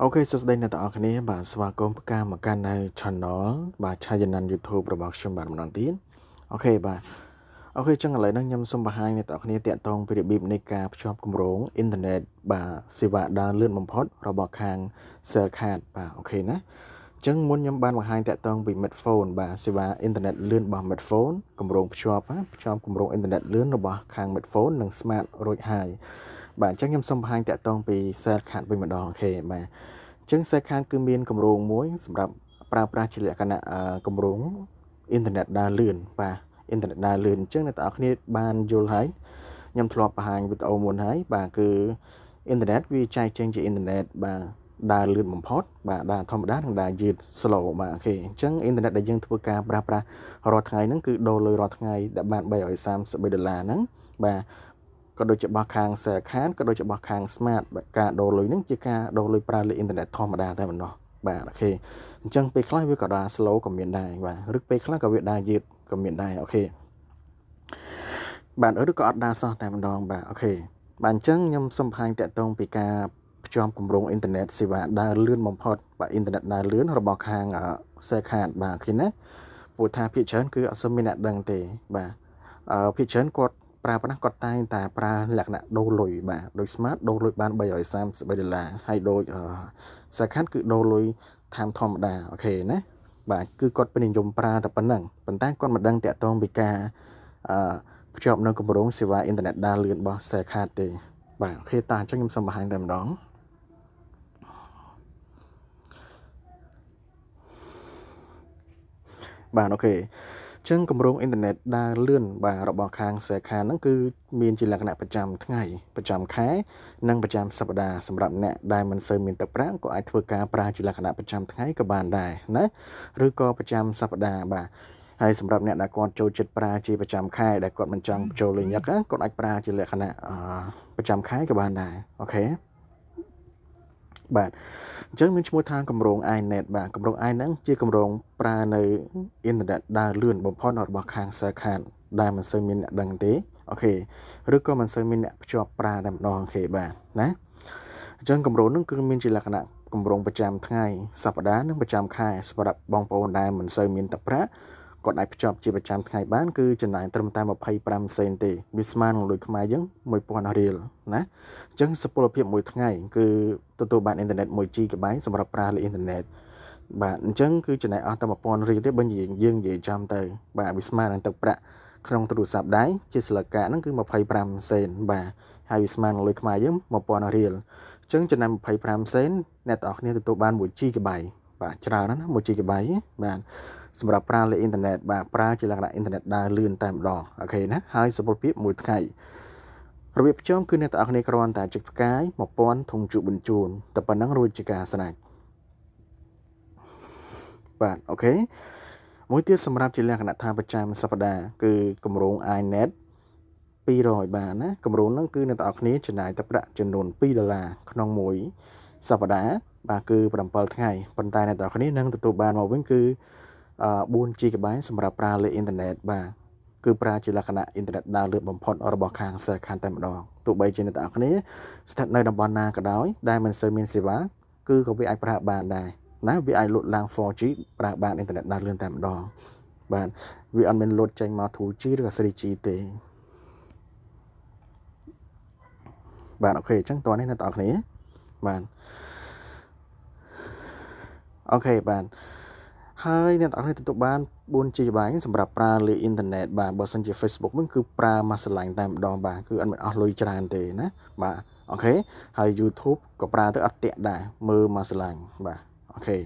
អូខេសួស្តីអ្នកទាំងអស់គ្នាបាទស្វាគមន៍ផ្កាមកកាន់នៅ channel បាទ Chayanan YouTube របស់ខ្ញុំបាទម្ដងទៀតអូខេបាទអូខេចឹងឥឡូវហ្នឹងខ្ញុំសូមបង្ហាញអ្នកទាំងអស់គ្នាតាក់ទងពីរបៀបនៃការភ្ជាប់គម្រោងអ៊ីនធឺណិតបាទសេវាដើរលឿនបំផុតរបស់ខាង Cellcard បាទអូខេណាចឹងមុនខ្ញុំបានបង្ហាញតាក់ទងពី Medphone បាទសេវាអ៊ីនធឺណិតលឿនរបស់ Medphone គម្រោងភ្ជាប់ភ្ជាប់គម្រោងអ៊ីនធឺណិតលឿនរបស់ខាង Medphone និង Smart រួចហើយបាទអញ្ចឹងខ្ញុំសូមបង្ហាញតាក់ទងពី cell card វិញម្ដងអូខេបាទអញ្ចឹង cell card គឺមានកម្រងមួយ សម្រាប់ប្រើប្រាស់ជាលក្ខណៈកម្រងអ៊ីនធឺណិតដើរលឿនបាទអ៊ីនធឺណិតដើរលឿនអញ្ចឹងអ្នកទាំងអស់គ្នាបានយល់ហើយខ្ញុំធ្លាប់បង្ហាញវីដេអូមុនហើយ បាទគឺអ៊ីនធឺណិតវាចែកចេញជាអ៊ីនធឺណិតបាទដើរលឿនបំផុត បាទដើរធម្មតានឹងដើរយឺត slow បាទអូខេអញ្ចឹងអ៊ីនធឺណិតដែលយើងធ្វើការប្រើប្រាស់រាល់ថ្ងៃហ្នឹងគឺដុល្លាររាល់ថ្ងៃដែលបាន333ដុល្លារហ្នឹងបាទក៏ដូចជារបស់ខាង share account ក៏ដូចជារបស់ខាង smart ការដូរលុយហ្នឹងជាការដូរលុយប្រើលើអ៊ីនធឺណិតធម្មតាតែប៉ុណ្ណោះបាទអូខេអញ្ចឹងពេលខ្លះវាក៏ដើរ slow ក៏មានដែរបាទឬពេលខ្លះក៏វាដើរយឺតក៏មានដែរអូខេបាទឬក៏អត់ដើរសោះតែម្ដងបាទអូខេបាទអញ្ចឹងខ្ញុំសំភាញតាក់ទងពីការភ្ជាប់គម្រោងអ៊ីនធឺណិតសេវាដើរលឿនបំផុតបាទអ៊ីនធឺណិតដើរលឿនរបស់ខាង share card បាទឃើញណាព្រោះថាភាគច្រើនគឺអត់សូវមានអ្នកដឹងទេបាទអឺភាគច្រើនគាត់ប្រើប្រាស់គាត់តែងតែប្រើលក្ខណៈដូរលុយបាទដោយ smart ដូរលុយបាន333ដុល្លារហើយដូចសាខាត់គឺដូរលុយតាមធម្មតាអូខេណាបាទគឺគាត់ពេញនិយមប្រើតែប៉ុណ្ណឹងប៉ុន្តែគាត់មិនដឹងតាក់ទងពីការអឺភ្ជាប់នៅគម្រោងសេវាអ៊ីនធឺណិតដើរលឿនរបស់សាខាត់ទេបាទអូខេតាអញ្ចឹងខ្ញុំសូមបង្ហាញតែម្ដងបាទអូខេចឹងគម្រោងអ៊ីនធឺណិតដើរលឿនបាទរបស់ខាងសាខាហ្នឹងគឺមានជាលក្ខណៈប្រចាំថ្ងៃប្រចាំខែ និងប្រចាំសប្តាហ៍សម្រាប់អ្នកដែលមិនសូវមានទឹកប្រាក់ក៏អាចធ្វើការប្រើជាលក្ខណៈប្រចាំថ្ងៃក៏បានដែរណាឬក៏ប្រចាំសប្តាហ៍បាទហើយសម្រាប់អ្នកដែលគាត់ចូលចិត្តប្រើជាប្រចាំខែដែលគាត់មិនចង់ចូលលេងញឹកគាត់អាចប្រើជាលក្ខណៈប្រចាំខែក៏បានដែរអូខេបាទអញ្ចឹងមានឈ្មោះថាកម្រង iNet បាទកម្រង i ហ្នឹងជាកម្រងប្រើនៅអ៊ីនធឺណិតដើរលឿនបំផុតរបស់ខាង server ខានដែលមិនសូវមានអ្នកដឹងទេអូខេឬក៏មិនសូវមានអ្នកភ្ជាប់ប្រើតែម្ដងអូខេបាទណាអញ្ចឹងកម្រងហ្នឹងគឺមានជាលក្ខណៈកម្រងប្រចាំថ្ងៃសប្ដាហ៍និងប្រចាំខែសម្រាប់បងប្អូនដែលមិនសូវមានតប្រាក់គាត់អាចភ្ជាប់ជាប្រចាំថ្ងៃបានគឺចំណាយត្រឹមតែ25សេនទេវាស្មើនឹងលុយខ្មែរយើង1000រៀលណាអញ្ចឹងសុពលភាពមួយថ្ងៃគឺទទួលបានអ៊ីនធឺណិត 1GB សម្រាប់ប្រើលើអ៊ីនធឺណិតបាទអញ្ចឹងគឺចំណាយអស់តែ1000រៀលទេបើយើងយើងនិយាយចំទៅបាទវាស្មើនឹងទឹកប្រាក់ក្នុងទូរស័ព្ទដៃជាស្លឹកកាហ្នឹងគឺ25សេនបាទហើយវាស្មើនឹងលុយខ្មែរយើង1000រៀលអញ្ចឹងចំណាយ25សេនអ្នកទាំងអស់គ្នាទទួលបាន 1GB បាទច្រើនណាស់ 1GB បាទសម្រាប់ប្រើលើអ៊ីនធឺណិតបាទប្រើជាលក្ខណៈអ៊ីនធឺណិតដើរលឿនតែម្ដងអូខេណាហើយសពលភាពមួយថ្ងៃរបៀបផ្ចំគឺអ្នកទាំងអស់គ្នាគ្រាន់តែចុចផ្កាយ1000ធុងជក់បញ្ជូនតែប៉ុណ្ណឹងរួចជាការស្រេចបាទអូខេមួយទៀតសម្រាប់ជាលក្ខណៈថាប្រចាំសប្តាហ៍គឺគម្រោង iNet 200បាទណាគម្រោងហ្នឹងគឺអ្នកទាំងអស់គ្នាចំណាយទឹកប្រាក់ចំនួន2ដុល្លារក្នុងមួយសប្តាហ៍បាទគឺ7ថ្ងៃប៉ុន្តែអ្នកទាំងអស់គ្នានឹងទទួលបានមកវិញគឺ4 GB សម្រាប់ប្រើលើអ៊ីនធឺណិតបាទគឺប្រើជាលក្ខណៈអ៊ីនធឺណិតដើរលឿនបំផុត របស់ខាង Server ខាងតែម្ដងទោះបីជាអ្នកទាំងអស់គ្នាស្ថិតនៅតំបន់ណាក៏ដោយដែលមិនសូវមានសេវាគឺក៏វាអាចប្រើបានដែរណាវាអាចលូតឡើង 4G ប្រើបានអ៊ីនធឺណិតដើរលឿនតែម្ដង បាទវាអត់មានលូតចេញមក 2G ឬក៏ 3G ទេបាទអូខេអញ្ចឹងតោះនេះអ្នកទាំងអស់គ្នាបាទអូខេបាទហើយអ្នកទាំងអស់គ្នាទទួលបាន4 GB សម្រាប់ប្រើលើអ៊ីនធឺណិតបាទបើសិនជា Facebook វិញគឺប្រើមួយស្លាញ់តែម្ដងបាទគឺអត់មិនអស់លុយច្រើនទេណាបាទអូខេហើយ YouTube ក៏ប្រើទៅអត់តាក់ដែរមើលមួយស្លាញ់បាទអូខេ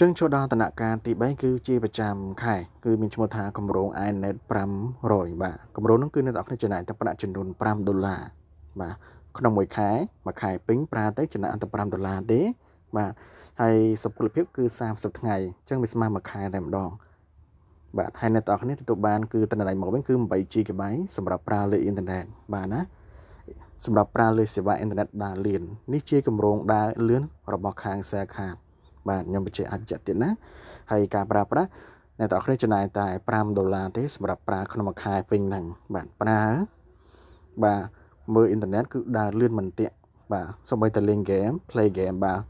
ចឹងចូលដល់ដំណាក់កាលទី3គឺជាប្រចាំខែ គឺមានឈ្មោះថាគម្រោង iNet 500បាទគម្រោងហ្នឹងគឺអ្នកទាំងអស់គ្នាចំណាយតែប្រាក់ចំនួន5ដុល្លារបាទក្នុងមួយខែមួយខែពេញប្រើទៅចំណាយតែ5ដុល្លារទេបាទហើយសុពលភាពគឺ30ថ្ងៃអញ្ចឹងវាស្មើមួយខែតែម្ដង បាទហើយអ្នកទាំងអស់គ្នាទទួលបានគឺតំណែងមកវិញគឺ 8GB សម្រាប់ប្រើលើអ៊ីនធឺណិតបាទណាសម្រាប់ប្រើលើសេវាអ៊ីនធឺណិតដើរលឿននេះជាគម្រោងដើរលឿនរបស់ខាងសាខាបាទខ្ញុំបញ្ជាក់អតិទៀតណាហើយការប្រើប្រាស់អ្នកទាំងអស់គ្នាចំណាយតែ5ដុល្លារទេសម្រាប់ប្រើក្នុងមួយខែពេញហ្នឹងបាទប្រើបាទមើលអ៊ីនធឺណិតគឺដើរលឿនមិនទាក់បាទសូម្បីតែលេងហ្គេម play game បាទ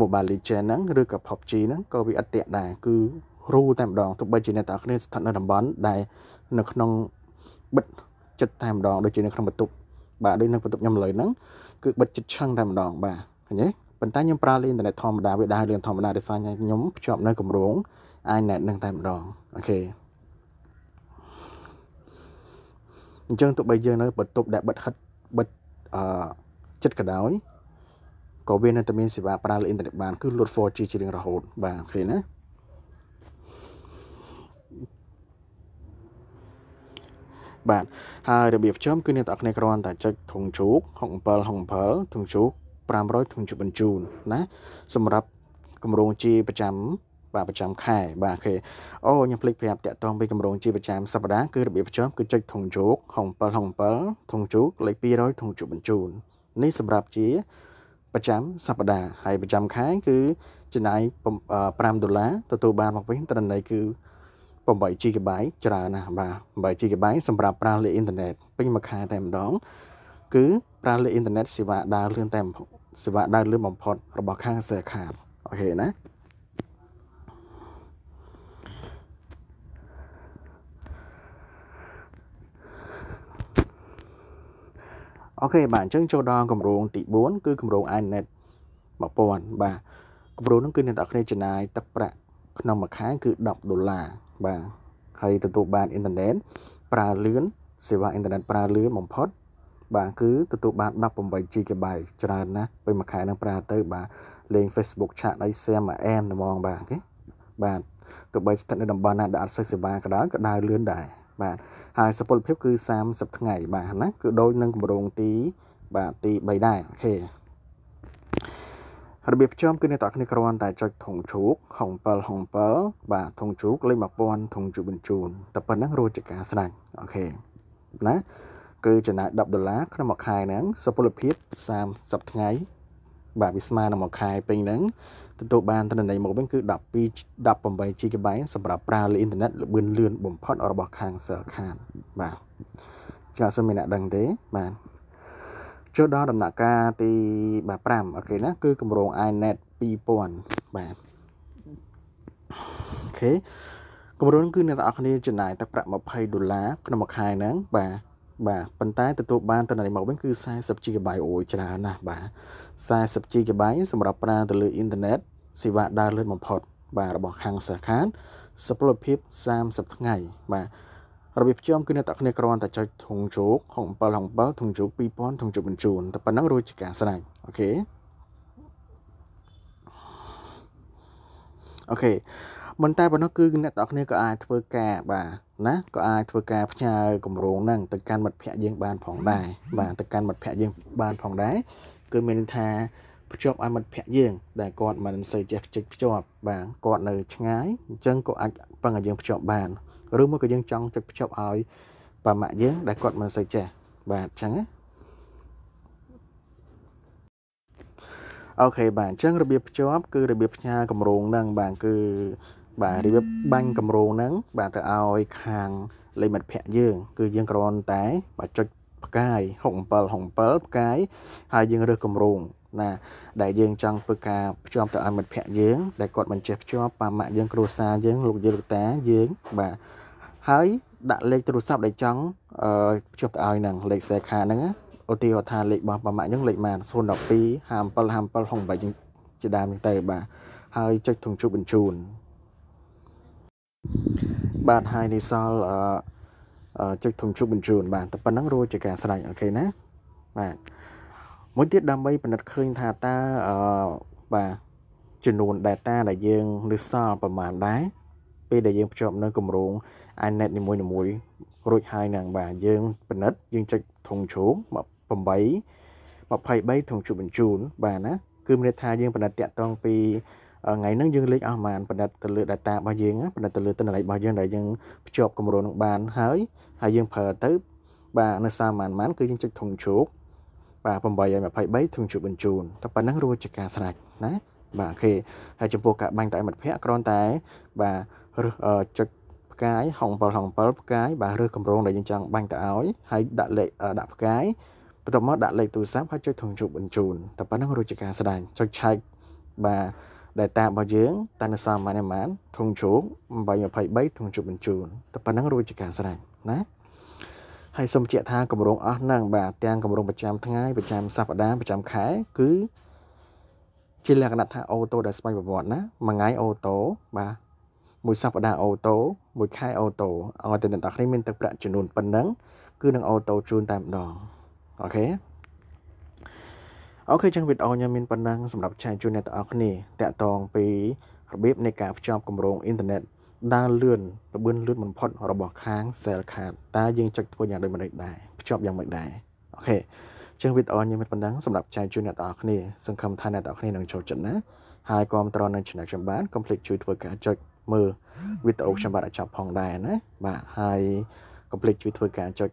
Mobile Legend ហ្នឹងឬក៏ PUBG ហ្នឹងក៏វាអត់តាក់ដែរគឺរੂតែម្ដងទោះបីជាអ្នកទាំងអស់គ្នាស្ថិតនៅតំបន់ដែល នៅក្នុងបិទចិត្តតែម្ដងដូចជានៅក្នុងបន្ទប់បាទដូចនៅបន្ទប់ខ្ញុំឡើយហ្នឹងគឺបិទចិត្តឆឹងតែម្ដងបាទឃើញទេប៉ុន្តែខ្ញុំប្រើលេងអ៊ីនធឺណិតធម្មតាវាដើរលេងធម្មតាដោយសារខ្ញុំភ្ជាប់នៅកម្រង iNet នឹងតែម្ដងអូខេអញ្ចឹងទោះបីយើងនៅបន្ទប់ដែលបិទហិតបិទអឺចិត្តក៏ដោយក៏វានៅតែមានសេវាប្រើលើអ៊ីនធឺណិតបានគឺលូត 4G ជារៀងរហូតបាទអូខេណាបាទហើយរបៀបចំគឺអ្នកទាំងអស់គ្នាគ្រាន់តែចុចធុងជូក67 67ធុងជូក500ធុងជូកបញ្ជូនណាសម្រាប់គម្រោងជា ប្រចាំ បាទប្រចាំខែ បាទអូខេអូខ្ញុំភ្លេចប្រាប់តាក់ទងពីគម្រោងជាប្រចាំសប្តាហ៍គឺរបៀបចំគឺចុចធុងជូក67 67ធុងជូកលេខ200ធុងជូកបញ្ជូននេះសម្រាប់ជាប្រចាំសប្តាហ៍ហើយប្រចាំខែគឺចំណាយ5ដុល្លារទទួលបានមកវិញត្រឹមន័យគឺ 8GB ច្រើនណាស់បាទ 8GB សម្រាប់ប្រើលេខអ៊ីនធឺណិតពេញមួយខែតែម្ដងគឺប្រើលេខអ៊ីនធឺណិតសេវាដើរលឿនតែសេវាដើរលឿនបំផុត របស់ខាង Sercard អូខេណាអូខេបាទអញ្ចឹងចូលដល់គម្រោងទី4គឺគម្រោង iNet 1000បាទគម្រោងហ្នឹងគឺអ្នកនរគ្នាចំណាយទឹកប្រាក់ក្នុងមួយខែគឺ10ដុល្លារបាទហើយទទួលបានអ៊ីនធឺណិតប្រើលឿនសេវាអ៊ីនធឺណិតប្រើលឿនបំផុតបាទគឺទទួលបាន 18GB ច្រើនណាស់ពេលមួយខែនឹងប្រើទៅ បាទលេង Facebook ឆាតអីសែមអាអែមហ្មងបាទគេបាទទោះបីស្ថិតនៅតំបន់ណាដែលអត់សូវសេវាក៏ដោយក៏ដើរលឿនដែរបាទហើយសពលភាពគឺ30ថ្ងៃបាទណាគឺដូចនឹងកម្រងទី បាទទី3ដែរអូខេរបៀបផ្ចំគឺអ្នកតគ្នាគ្រាន់តែចុចធុងជ្រូក07 07បាទធុងជ្រូកលេខ1000ធុងជ្រូកបញ្ជូនតែប៉ុណ្ណឹងរួចជាការស្ដាច់អូខេណាគឺចំណាយ10ដុល្លារក្នុងមួយខែហ្នឹងសុពលភាព30ថ្ងៃបាទវាស្មើនឹងមួយខែពេញហ្នឹងទទួលបានទិន្នន័យមកវិញគឺ12 18 GB សម្រាប់ប្រើលើអ៊ីនធឺណិតល្បឿនលឿនបំផុត របស់ខាង Cellcard បាទចាសសូមមានអ្នកដឹងទេបាទចូលដល់ដំណាក់កាលទី5អូខេណាគឺគម្រោង iNet 2000បាទអូខេគម្រោងគឺអ្នកទាំងអស់គ្នាចំណាយទឹកប្រាក់20ដុល្លារក្នុងមួយខែហ្នឹងបាទបាទប៉ុន្តែទទួលបានទិន្នន័យមកវិញគឺ 40GB អូយច្រើនណាស់បាទ 40GB សម្រាប់ប្រើទៅលើអ៊ីនធឺណិតសេវាដើរលឿនបំផុតបាទរបស់ខាងសាខានសុពលភាព30ថ្ងៃបាទរបៀបភ្ជាប់គឺអ្នកទាំងគ្នាគ្រាន់តែចុចធុងជោគ6767ធុងជោគ2000ធុងជោគបញ្ជូនតែប៉ុណ្ណឹងរួចជាការស្រេចអូខេអូខេមិនតែប៉ុណ្ណោះគឺអ្នកទាំងអស់គ្នាក៏អាចធ្វើការបាទណាក៏អាចធ្វើការផ្ញើគម្រោងហ្នឹងទៅកាន់មិត្តភ័ក្តិយើងបានផងដែរបាទទៅកាន់មិត្តភ័ក្តិយើងបានផងដែរគឺមានថាភ្ជាប់ឲ្យមិត្តភ័ក្តិយើងដែលគាត់មិនសូវចេះជិចភ្ជាប់បាទគាត់នៅឆ្ងាយអញ្ចឹងក៏អាចពឹងឲ្យយើងភ្ជាប់បានឬមួយក៏យើងចង់ជិចភ្ជាប់ឲ្យបាម៉ាក់យើងដែលគាត់មិនសូវចេះបាទអញ្ចឹងណាអូខេបាទអញ្ចឹងរបៀបភ្ជាប់គឺ របៀបផ្ញើគម្រោងហ្នឹងបាទគឺបាទរបៀបបាញ់កម្រងហ្នឹងបាទទៅឲ្យខាងលេខមិត្តភ័ក្ដិយើងគឺយើងគ្រាន់តែ បាទចុចផ្កាយ67 67ផ្កាយហើយយើងរើសកម្រងណា ដែលយើងចង់ធ្វើការភ្ជាប់ទៅឲ្យមិត្តភ័ក្ដិយើងដែលគាត់មិនចេះភ្ជាប់ប៉ាម៉ាក់យើងគ្រួសារយើងលោកយាយលោកតាយើងបាទហើយដាក់លេខទូរស័ព្ទដែលចង់ភ្ជាប់ទៅឲ្យនឹងលេខសេខាហ្នឹងឧទាហរណ៍ថាលេខរបស់ប៉ាម៉ាក់យើងលេខម៉ាន012 57 57 68ជាដើមហ្នឹងទៅបាទហើយចុចធុងជួបបញ្ជូនបាទហើយនេះសល់ចុចធំជប់បញ្ជូនបាទតែប៉ុណ្ណឹងរួចជាការស្រេចអូខេណាបាទមួយទៀតដើម្បីពិនិត្យឃើញថាតើអឺបាទចំនួន data ដែលយើងលើសល់ប្រមាណដែរពេលដែលយើងភ្ជាប់នៅគម្រោង iNet នីមួយៗរួចហើយនឹងបាទយើងពិនិត្យយើងចុចធុងជ្រូង8 23ធុងជប់បញ្ជូនបាទណា គឺមានន័យថាយើងពិនិត្យតាក់ទងពីថ្ងៃហ្នឹងយើងលេខអស់បានបណ្ឌិតទៅលើ data របស់យើងបណ្ឌិតទៅលើទិន្នន័យរបស់យើងដែលយើងភ្ជាប់គម្រោងនឹងបានហើយហើយយើងប្រើទៅបាទនៅសាមានមាន គឺយើងចុចធុងជ្រូកបាទ823ធុងជ្រូកបញ្ជូនតែប៉ុណ្ណឹងរួចជាការស្រេចណា បាទអូខេហើយចំពោះការបាញ់តែមិត្តភ័ក្ដិគ្រាន់តែបាទឬចុចផ្កាយហុង7ហុង7ផ្កាយបាទឬគម្រោងដែលយើងចង់បាញ់ទៅឲ្យហើយដាក់លេខដាក់ផ្កាយបន្ទាប់មកដាក់លេខទូរស័ព្ទហើយចុចធុងជ្រូកបញ្ជូនតែប៉ុណ្ណឹងរួចជាការស្រេចចុចឆែកបាទដែលតារបស់យើងតានិសាមានមានធុងជ្រូក823ធុងជ្រូកបញ្ជូនតែប៉ុណ្ណឹងរួចជាការស្រេចណាហើយសូមបញ្ជាក់ថាគម្រោងអស់ហ្នឹងបាទទាំងគម្រោងប្រចាំថ្ងៃប្រចាំសប្តាហ៍ប្រចាំខែគឺជាលក្ខណៈថាអូតូដែលស្វ័យប្រវត្តិណាមួយថ្ងៃអូតូបាទមួយសប្តាហ៍អូតូមួយខែអូតូឲ្យតែអ្នកទាំងគ្នាមានទឹកប្រាក់ចំនួនប៉ុណ្ណឹង គឺនឹងអូតូជូនតែម្ដងអូខេអូខេចឹងវីដេអូខ្ញុំមានប៉ុណ្ណឹងសម្រាប់ចែកជូនអ្នកទាំងអស់គ្នាតាក់ទងពីរបៀបនៃការភ្ជាប់គម្រោងអ៊ីនធឺណិតដើរលឿនរបឿនលឿនបំផុតរបស់ខាង Cell Card តើយើងចុចធ្វើយ៉ាងដូចម្តេចដែរភ្ជាប់យ៉ាងម៉េចដែរអូខេចឹងវីដេអូខ្ញុំមានប៉ុណ្ណឹងសម្រាប់ចែកជូនអ្នកទាំងអស់គ្នាសង្ឃឹមថាអ្នកទាំងអស់គ្នានឹងចូលចិត្តណាហើយគ្រប់ត្រនៅ Channel ខ្ញុំបាន complete ជួយធ្វើការចុចមើលវីដេអូខ្ញុំបាទឲ្យចប់ផងដែរណាបាទហើយ complete ជួយធ្វើការចុច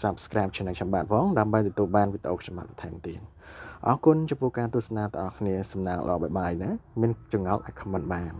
subscribe channel ខ្ញុំបាទផងដើម្បីទទួលបានវីដេអូខ្ញុំបាទបន្ថែមទៀតអរគុណចំពោះការទស្សនាទាំងអស់គ្នាសំណាងល្អបាយបាយណាមានចង្អល់អាចខមមិនបាន